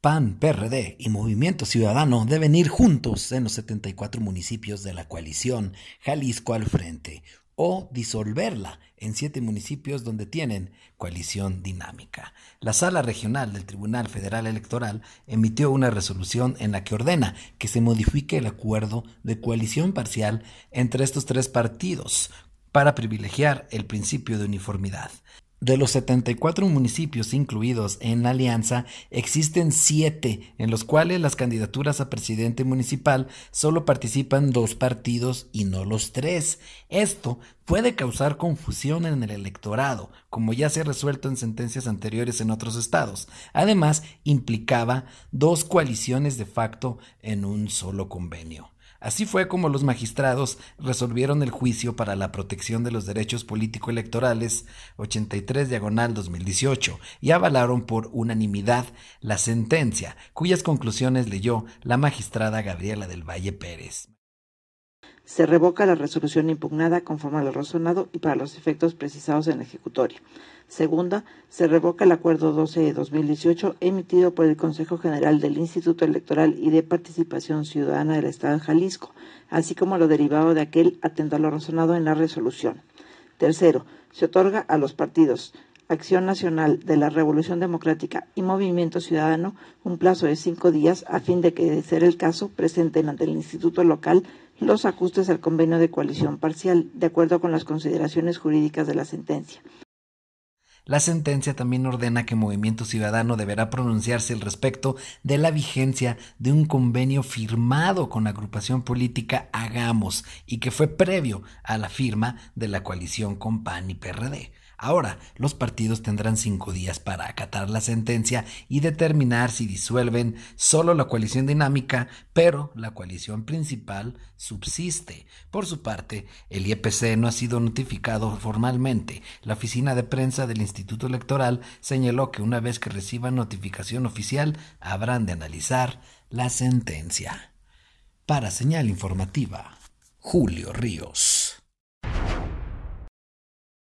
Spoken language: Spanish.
PAN, PRD y Movimiento Ciudadano deben ir juntos en los 74 municipios de la coalición Jalisco al Frente o disolverla en siete municipios donde tienen coalición dinámica. La sala regional del Tribunal Federal Electoral emitió una resolución en la que ordena que se modifique el acuerdo de coalición parcial entre estos tres partidos para privilegiar el principio de uniformidad. De los 74 municipios incluidos en la alianza, existen 7 en los cuales las candidaturas a presidente municipal solo participan dos partidos y no los tres. Esto puede causar confusión en el electorado, como ya se ha resuelto en sentencias anteriores en otros estados. Además, implicaba dos coaliciones de facto en un solo convenio. Así fue como los magistrados resolvieron el juicio para la protección de los derechos político-electorales 83 diagonal 2018 y avalaron por unanimidad la sentencia, cuyas conclusiones leyó la magistrada Gabriela del Valle Pérez se revoca la resolución impugnada conforme a lo razonado y para los efectos precisados en la ejecutoria. Segunda, se revoca el Acuerdo 12 de 2018 emitido por el Consejo General del Instituto Electoral y de Participación Ciudadana del Estado de Jalisco, así como lo derivado de aquel atento a lo razonado en la resolución. Tercero, se otorga a los partidos Acción Nacional de la Revolución Democrática y Movimiento Ciudadano un plazo de cinco días a fin de que, de ser el caso, presenten ante el Instituto Local los ajustes al convenio de coalición parcial, de acuerdo con las consideraciones jurídicas de la sentencia. La sentencia también ordena que Movimiento Ciudadano deberá pronunciarse al respecto de la vigencia de un convenio firmado con la agrupación política Hagamos y que fue previo a la firma de la coalición con PAN y PRD. Ahora, los partidos tendrán cinco días para acatar la sentencia y determinar si disuelven solo la coalición dinámica, pero la coalición principal subsiste. Por su parte, el IEPC no ha sido notificado formalmente. La oficina de prensa del Instituto Instituto Electoral señaló que una vez que reciban notificación oficial habrán de analizar la sentencia. Para señal informativa, Julio Ríos.